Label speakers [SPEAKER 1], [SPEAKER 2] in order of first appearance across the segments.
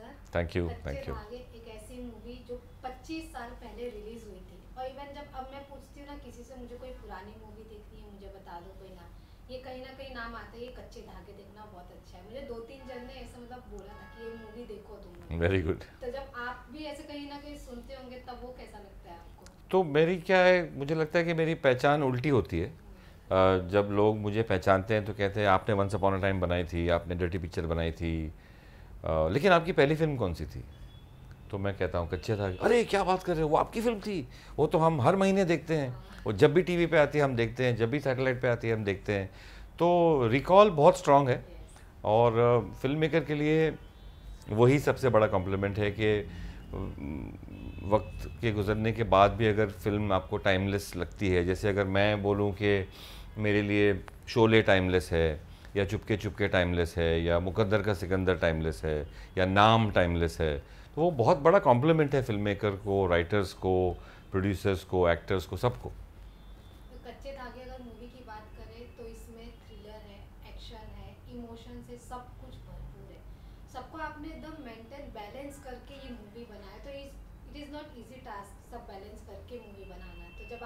[SPEAKER 1] sir thank you thank you एक ऐसी movie जो 25
[SPEAKER 2] साल पहले रिलीज हुई थी और इवन जब अब मैं पूछती हूँ ना किसी से मुझे कोई पुरानी मूवी देखनी है मुझे बता दो कोई नाम ये कहीं ना कहीं नाम आता है ये कच्चे धागे देखना बहुत अच्छा है मुझे दो तीन जन ने ऐसा मतलब बोला था कि ये मूवी देखो तुम वेरी गुड तो जब आप भी ऐसे कहीं ना कहीं सुनते होंगे तब वो कैसा लगता है आपको
[SPEAKER 1] तो मेरी क्या है मुझे लगता है कि मेरी पहचान उल्टी होती है जब लोग मुझे पहचानते हैं तो कहते हैं आपने वंस अपॉन अ टाइम बनाई थी आपने डर्टी पिक्चर बनाई थी लेकिन आपकी पहली फिल्म कौन सी थी तो मैं कहता हूँ कच्चे था अरे क्या बात कर रहे हो वो आपकी फिल्म थी वो तो हम हर महीने देखते हैं वो जब भी टीवी पे आती है हम देखते हैं जब भी सैटेलाइट पे आती है हम देखते हैं तो रिकॉल बहुत स्ट्रांग है और फिल्म मेकर के लिए वही सबसे बड़ा कॉम्प्लीमेंट है कि वक्त के गुजरने के बाद भी अगर फिल्म आपको टाइमलेस लगती है जैसे अगर मैं बोलूँ कि मेरे लिए शोले टाइमलेस है या चुपके चुपके टाइमलेस है या मुकद्दर का सिकंदर टाइमलेस है या नाम टाइमलेस है तो वो बहुत बड़ा कॉम्प्लीमेंट है फिल्म मेकर को राइटर्स को प्रोड्यूसर्स को एक्टर्स को सबको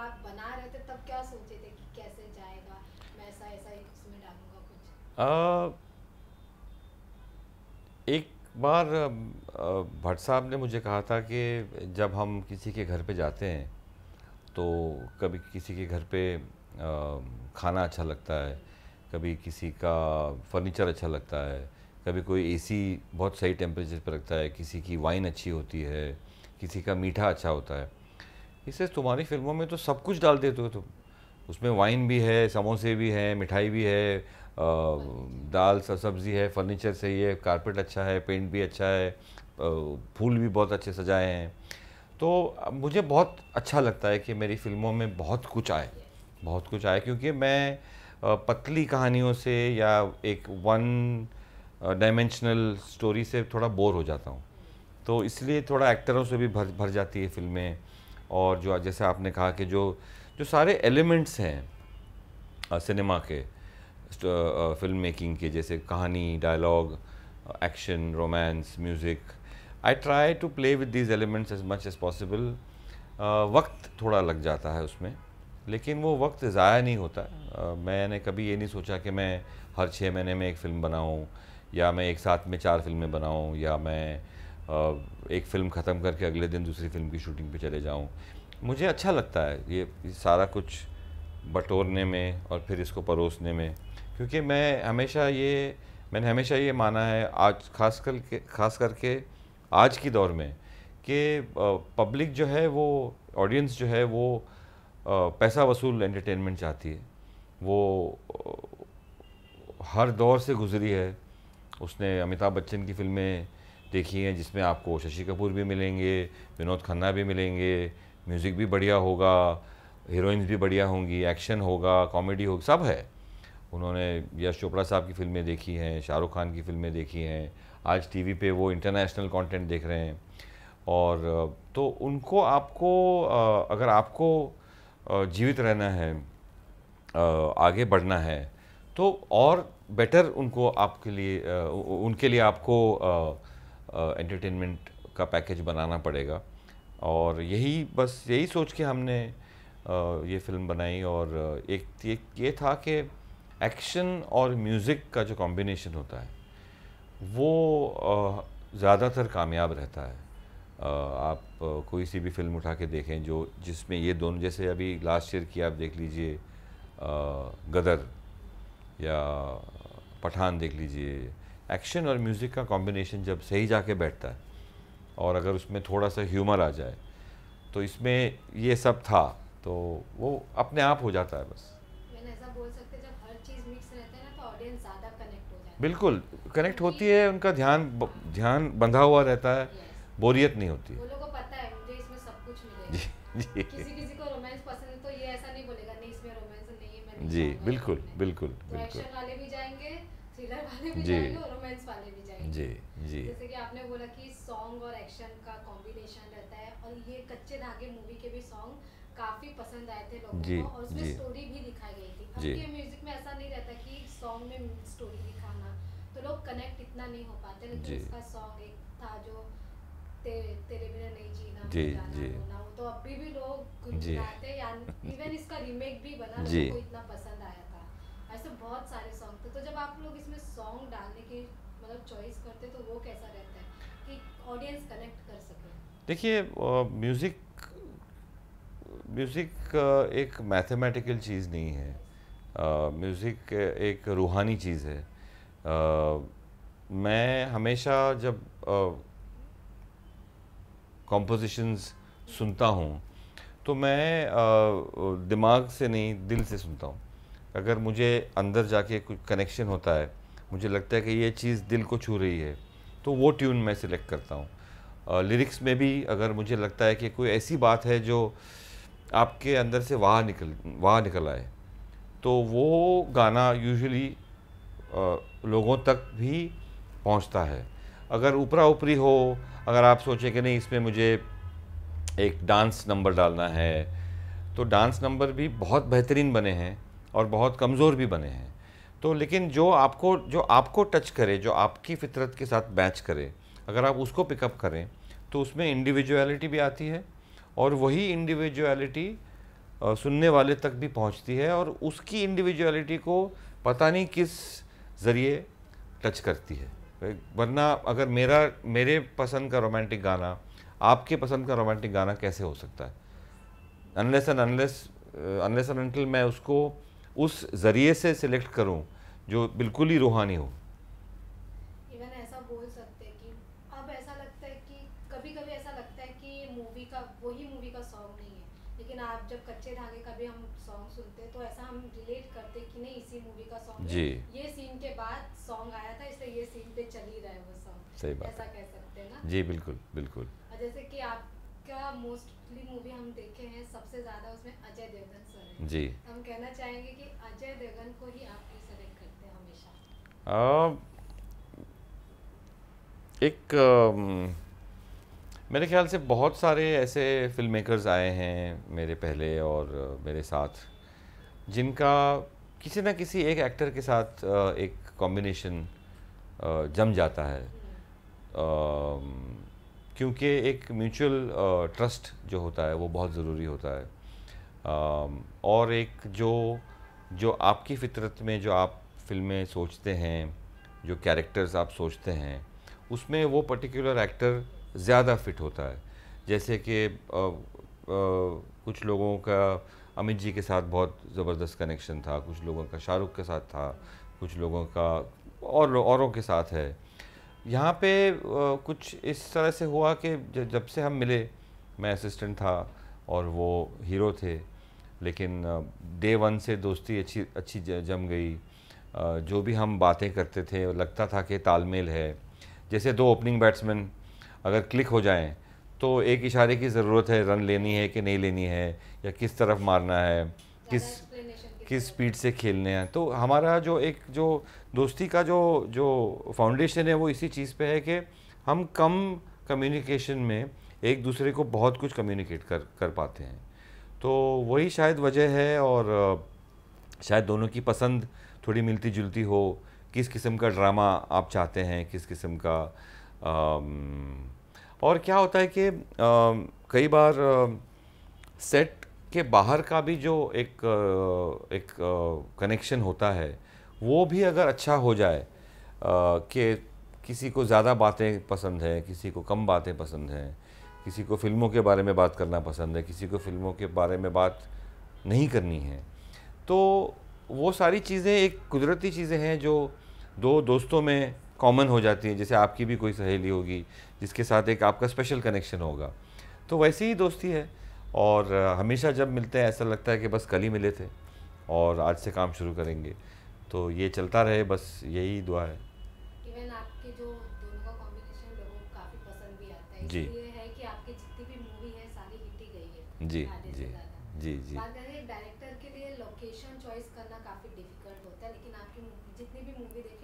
[SPEAKER 2] आप बना रहे थे तब क्या सोचे थे कि कैसे जाएगा मैं ऐसा ऐसा इसमें डालूंगा
[SPEAKER 1] एक बार भट्ट साहब ने मुझे कहा था कि जब हम किसी के घर पे जाते हैं तो कभी किसी के घर पे खाना अच्छा लगता है कभी किसी का फर्नीचर अच्छा लगता है कभी कोई एसी बहुत सही टेम्परेचर पर रखता है किसी की वाइन अच्छी होती है किसी का मीठा अच्छा होता है इससे तुम्हारी फिल्मों में तो सब कुछ डाल देते हो तुम उसमें वाइन भी है समोसे भी हैं मिठाई भी है दाल सब्जी है फर्नीचर सही है कारपेट अच्छा है पेंट भी अच्छा है फूल भी बहुत अच्छे सजाए हैं तो मुझे बहुत अच्छा लगता है कि मेरी फिल्मों में बहुत कुछ आए बहुत कुछ आए क्योंकि मैं पतली कहानियों से या एक वन डायमेंशनल स्टोरी से थोड़ा बोर हो जाता हूँ तो इसलिए थोड़ा एक्टरों से भी भर भर जाती है फिल्में और जो जैसे आपने कहा कि जो जो सारे एलिमेंट्स हैं सिनेमा के फिल्म मेकिंग के जैसे कहानी dialogue action romance music I try to play with these elements as much as possible वक्त थोड़ा लग जाता है उसमें लेकिन वो वक्त ज़ाया नहीं होता uh, मैंने कभी ये नहीं सोचा कि मैं हर छः महीने में एक फ़िल्म बनाऊँ या मैं एक साथ में चार फिल्में बनाऊँ या मैं uh, एक फ़िल्म ख़त्म करके अगले दिन दूसरी फिल्म की शूटिंग पे चले जाऊँ मुझे अच्छा लगता है ये, ये सारा कुछ बटोरने में और फिर इसको परोसने में क्योंकि मैं हमेशा ये मैंने हमेशा ये माना है आज खास कर के खास करके आज की दौर में कि पब्लिक जो है वो ऑडियंस जो है वो पैसा वसूल एंटरटेनमेंट चाहती है वो हर दौर से गुजरी है उसने अमिताभ बच्चन की फिल्में देखी हैं जिसमें आपको शशि कपूर भी मिलेंगे विनोद खन्ना भी मिलेंगे म्यूज़िक भी बढ़िया होगा हीरोइंस भी बढ़िया होंगी एक्शन होगा कॉमेडी होगी सब है उन्होंने यश चोपड़ा साहब की फिल्में देखी हैं शाहरुख खान की फिल्में देखी हैं आज टीवी पे वो इंटरनेशनल कंटेंट देख रहे हैं और तो उनको आपको अगर आपको जीवित रहना है आगे बढ़ना है तो और बेटर उनको आपके लिए उनके लिए आपको एंटरटेनमेंट का पैकेज बनाना पड़ेगा और यही बस यही सोच के हमने ये फिल्म बनाई और एक ये, ये था कि एक्शन और म्यूज़िक का जो कॉम्बिनेशन होता है वो ज़्यादातर कामयाब रहता है आप कोई सी भी फिल्म उठा के देखें जो जिसमें ये दोनों जैसे अभी लास्ट ईयर की आप देख लीजिए गदर या पठान देख लीजिए एक्शन और म्यूज़िक का कॉम्बिनेशन जब सही जाके बैठता है और अगर उसमें थोड़ा सा ह्यूमर आ जाए तो इसमें ये सब था तो वो अपने आप हो जाता है बस
[SPEAKER 2] तो
[SPEAKER 1] बिल्कुल कनेक्ट होती है उनका ध्यान ध्यान बंधा हुआ रहता है बोरियत नहीं होती वो को पता
[SPEAKER 2] है मुझे इसमें सब कुछ मिलेगा जी किसी किसी को रोमांस पसंद है तो ये ऐसा नहीं बोलेगा नहीं इसमें रोमांस नहीं है जी बिल्कुल
[SPEAKER 1] बिल्कुल तो बिल्कुल एक्शन वाले
[SPEAKER 2] भी जाएंगे थ्रिलर वाले भी जाएंगे और रोमांस वाले भी जाएंगे जी जी जैसे कि आपने बोला कि सॉन्ग और एक्शन का कॉम्बिनेशन रहता है और ये कच्चे धागे मूवी के भी सॉन्ग काफी पसंद आए थे लोगों जी, को और उसमें स्टोरी भी दिखाई गई थी जी, के म्यूजिक में ऐसा नहीं रहता कि सॉन्ग में स्टोरी दिखाना तो लोग कनेक्ट इतना नहीं हो पाते लेकिन उसका सॉन्ग एक था जो ते, तेरे बिना नहीं जीना जी, जी, तो अभी भी लोग गुनगुनाते हैं इवन इसका रीमेक भी बना जी, लोगों को इतना पसंद आया था ऐसे बहुत सारे सॉन्ग थे तो जब आप लोग इसमें सॉन्ग डालने की मतलब चॉइस करते तो वो कैसा रहता है कि ऑडियंस कनेक्ट कर सके
[SPEAKER 1] देखिए म्यूज़िक म्यूज़िक uh, एक मैथमेटिकल चीज़ नहीं है म्यूज़िक uh, एक रूहानी चीज़ है uh, मैं हमेशा जब कॉम्पोजिशंस सुनता हूँ तो मैं दिमाग से नहीं दिल से सुनता हूँ अगर मुझे अंदर जाके कुछ कनेक्शन होता है मुझे लगता है कि ये चीज़ दिल को छू रही है तो वो ट्यून मैं सिलेक्ट करता हूँ लिरिक्स में भी अगर मुझे लगता है कि कोई ऐसी बात है जो आपके अंदर से वाह निकल वाह निकल आए तो वो गाना यूजुअली लोगों तक भी पहुंचता है अगर ऊपरा ऊपरी हो अगर आप सोचें कि नहीं इसमें मुझे एक डांस नंबर डालना है तो डांस नंबर भी बहुत बेहतरीन बने हैं और बहुत कमज़ोर भी बने हैं तो लेकिन जो आपको जो आपको टच करे जो आपकी फितरत के साथ मैच करे अगर आप उसको पिकअप करें तो उसमें इंडिविजुअलिटी भी आती है और वही इंडिविजुअलिटी सुनने वाले तक भी पहुंचती है और उसकी इंडिविजुअलिटी को पता नहीं किस ज़रिए टच करती है वरना अगर मेरा मेरे पसंद का रोमांटिक गाना आपके पसंद का रोमांटिक गाना कैसे हो सकता है unless and unless unless and until मैं उसको उस ज़रिए से सिलेक्ट करूं जो बिल्कुल ही रूहानी हो
[SPEAKER 2] इवन ऐसा बोल सकते हैं कि अब ऐसा लगता है कि कभी कभी मूवी का वही मूवी का सॉन्ग नहीं है लेकिन आप जब कच्चे धागे का भी हम सॉन्ग सुनते हैं तो ऐसा हम रिलेट करते कि नहीं इसी मूवी का सॉन्ग जी ये सीन के बाद सॉन्ग आया था इसलिए ये सीन पे चल ही रहा है वो सॉन्ग सही बात ऐसा कह सकते हैं ना जी
[SPEAKER 1] बिल्कुल बिल्कुल
[SPEAKER 2] जैसे कि आपका मोस्टली मूवी हम देखे हैं सबसे ज्यादा उसमें अजय देवगन सर जी हम कहना चाहेंगे कि अजय देवगन को ही आप क्यों सेलेक्ट करते हैं
[SPEAKER 1] हमेशा एक आ, मेरे ख्याल से बहुत सारे ऐसे फिल्म मेकर्स आए हैं मेरे पहले और मेरे साथ जिनका किसी ना किसी एक एक्टर के साथ एक कॉम्बिनेशन जम जाता है क्योंकि एक म्यूचुअल ट्रस्ट जो होता है वो बहुत ज़रूरी होता है और एक जो जो आपकी फितरत में जो आप फिल्में सोचते हैं जो कैरेक्टर्स आप सोचते हैं उसमें वो पर्टिकुलर एक्टर ज़्यादा फिट होता है जैसे कि कुछ लोगों का अमित जी के साथ बहुत ज़बरदस्त कनेक्शन था कुछ लोगों का शाहरुख के साथ था कुछ लोगों का और औरों के साथ है यहाँ पे कुछ इस तरह से हुआ कि जब से हम मिले मैं असिस्टेंट था और वो हीरो थे लेकिन डे वन से दोस्ती अच्छी अच्छी जम गई जो भी हम बातें करते थे लगता था कि तालमेल है जैसे दो ओपनिंग बैट्समैन अगर क्लिक हो जाएँ तो एक इशारे की ज़रूरत है रन लेनी है कि नहीं लेनी है या किस तरफ मारना है किस किस स्पीड से खेलने हैं तो हमारा जो एक जो दोस्ती का जो जो फाउंडेशन है वो इसी चीज़ पे है कि हम कम कम्युनिकेशन में एक दूसरे को बहुत कुछ कम्युनिकेट कर कर पाते हैं तो वही शायद वजह है और शायद दोनों की पसंद थोड़ी मिलती जुलती हो किस किस्म का ड्रामा आप चाहते हैं किस किस्म का आम, और क्या होता है कि कई बार सेट के बाहर का भी जो एक एक कनेक्शन होता है वो भी अगर अच्छा हो जाए कि किसी को ज़्यादा बातें पसंद हैं किसी को कम बातें पसंद हैं किसी को फ़िल्मों के बारे में बात करना पसंद है किसी को फ़िल्मों के बारे में बात नहीं करनी है तो वो सारी चीज़ें एक कुदरती चीज़ें हैं जो दो दोस्तों में कॉमन हो जाती हैं जैसे आपकी भी कोई सहेली होगी जिसके साथ एक आपका स्पेशल कनेक्शन होगा तो वैसी ही दोस्ती है और हमेशा जब मिलते हैं ऐसा लगता है कि बस कल ही मिले थे और आज से काम शुरू करेंगे तो ये चलता रहे बस यही दुआ है
[SPEAKER 2] इवन आपके जो दोनों का कॉम्बिनेशन लोगों को काफी पसंद भी आता है जी ये है कि आपके जितनी भी मूवी है सारी हिट ही गई है जी जी जी जी डायरेक्टर के लिए लोकेशन चॉइस करना काफी डिफिकल्ट होता है लेकिन आपकी जितनी भी मूवी देखी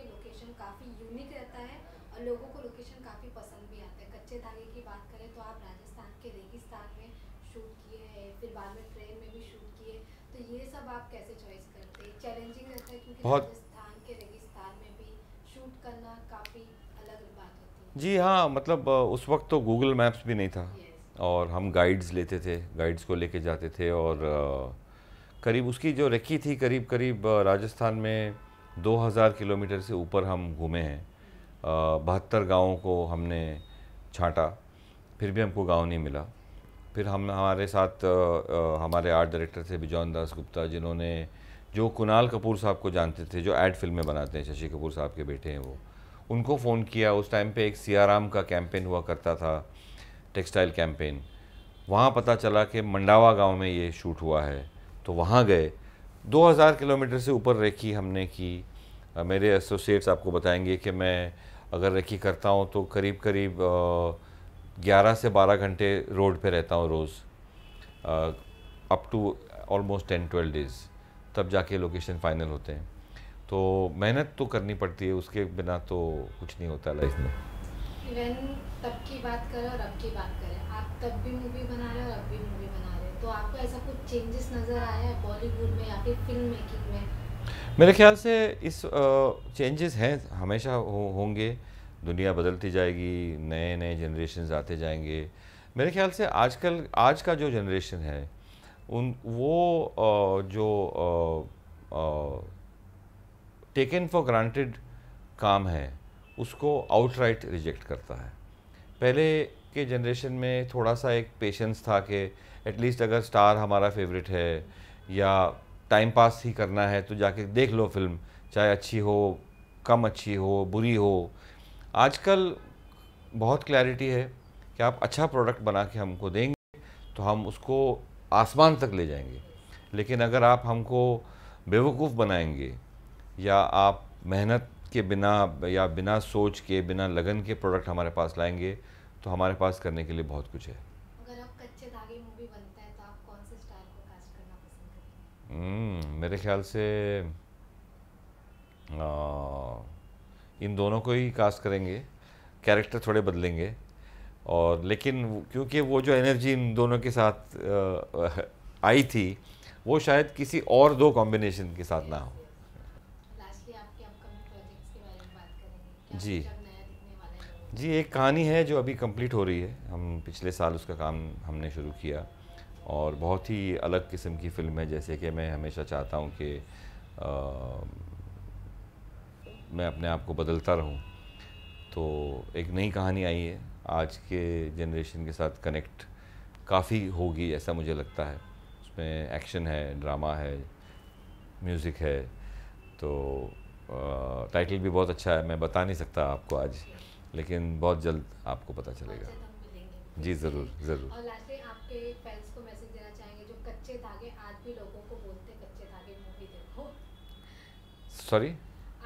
[SPEAKER 2] काफ़ी यूनिक रहता है और लोगों को लोकेशन काफ़ी पसंद भी आता है कच्चे धागे की बात करें तो आप राजस्थान के रेगिस्तान में शूट किए हैं फिर बाद में ट्रेन में भी शूट किए तो ये सब आप कैसे
[SPEAKER 1] चॉइस करते हैं चैलेंजिंग रहता है क्योंकि राजस्थान के रेगिस्तान में भी शूट करना काफ़ी अलग बात होती है जी हाँ मतलब उस वक्त तो गूगल मैप्स भी नहीं था और हम गाइड्स लेते थे गाइड्स को लेके जाते थे और करीब उसकी जो रेकी थी करीब करीब राजस्थान में 2000 किलोमीटर से ऊपर हम घूमे हैं बहत्तर गाँवों को हमने छांटा फिर भी हमको गाँव नहीं मिला फिर हम हमारे साथ आ, हमारे आर्ट डायरेक्टर थे बिजौन दास गुप्ता जिन्होंने जो कुणाल कपूर साहब को जानते थे जो एड फिल्में बनाते हैं शशि कपूर साहब के बेटे हैं वो उनको फ़ोन किया उस टाइम पे एक सियाराम का कैंपेन हुआ करता था टेक्सटाइल कैंपेन वहाँ पता चला कि मंडावा गांव में ये शूट हुआ है तो वहाँ गए 2000 किलोमीटर से ऊपर रेकी हमने की मेरे एसोसिएट्स आपको बताएंगे कि मैं अगर रेकी करता हूँ तो करीब करीब ग्यारह से बारह घंटे रोड पे रहता हूँ रोज़ up to almost ten twelve days तब जाके लोकेशन फाइनल होते हैं तो मेहनत तो करनी पड़ती है उसके बिना तो कुछ नहीं होता लाइफ में
[SPEAKER 2] तब की बात करें और अब की बात करें आप तब भी मूवी बना रहे हो और अब भी मूवी बना रहे तो आपको ऐसा कुछ चेंजेस नज़र आया है बॉलीवुड में या फिर फिल्म मेकिंग
[SPEAKER 1] में मेरे ख्याल से इस चेंजेस हैं हमेशा हो, होंगे दुनिया बदलती जाएगी नए नए जनरेशन आते जाएंगे मेरे ख्याल से आजकल आज का जो जनरेशन है उन वो जो टेकन फॉर ग्रांटेड काम है उसको आउटराइट रिजेक्ट करता है पहले के जनरेशन में थोड़ा सा एक पेशेंस था कि एटलीस्ट अगर स्टार हमारा फेवरेट है या टाइम पास ही करना है तो जाके देख लो फिल्म चाहे अच्छी हो कम अच्छी हो बुरी हो आजकल बहुत क्लैरिटी है कि आप अच्छा प्रोडक्ट बना के हमको देंगे तो हम उसको आसमान तक ले जाएंगे लेकिन अगर आप हमको बेवकूफ़ बनाएंगे या आप मेहनत के बिना या बिना सोच के बिना लगन के प्रोडक्ट हमारे पास लाएंगे तो हमारे पास करने के लिए बहुत कुछ है हम्म, मेरे ख्याल से आ, इन दोनों को ही कास्ट करेंगे कैरेक्टर थोड़े बदलेंगे और लेकिन क्योंकि वो जो एनर्जी इन दोनों के साथ आ, आई थी वो शायद किसी और दो कॉम्बिनेशन के साथ ना हो जी जी एक कहानी है जो अभी कंप्लीट हो रही है हम पिछले साल उसका काम हमने शुरू किया और बहुत ही अलग किस्म की फिल्म है जैसे कि मैं हमेशा चाहता हूँ कि मैं अपने आप को बदलता रहूँ तो एक नई कहानी आई है आज के जनरेशन के साथ कनेक्ट काफ़ी होगी ऐसा मुझे लगता है उसमें एक्शन है ड्रामा है म्यूज़िक है तो टाइटल भी बहुत अच्छा है मैं बता नहीं सकता आपको आज लेकिन बहुत जल्द आपको पता चलेगा जी ज़रूर
[SPEAKER 2] ज़रूर कच्चे धागे आज भी लोगों को बोलते कच्चे धागे मूवी देखो सॉरी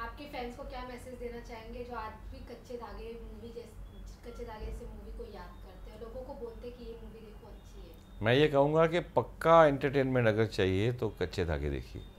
[SPEAKER 2] आपके फैंस को क्या मैसेज देना चाहेंगे जो आज भी कच्चे धागे मूवी जैसे कच्चे धागे से मूवी को याद करते हैं लोगों को बोलते कि ये मूवी देखो अच्छी
[SPEAKER 1] है मैं ये कहूँगा कि पक्का एंटरटेनमेंट अगर चाहिए तो कच्चे धागे देखिए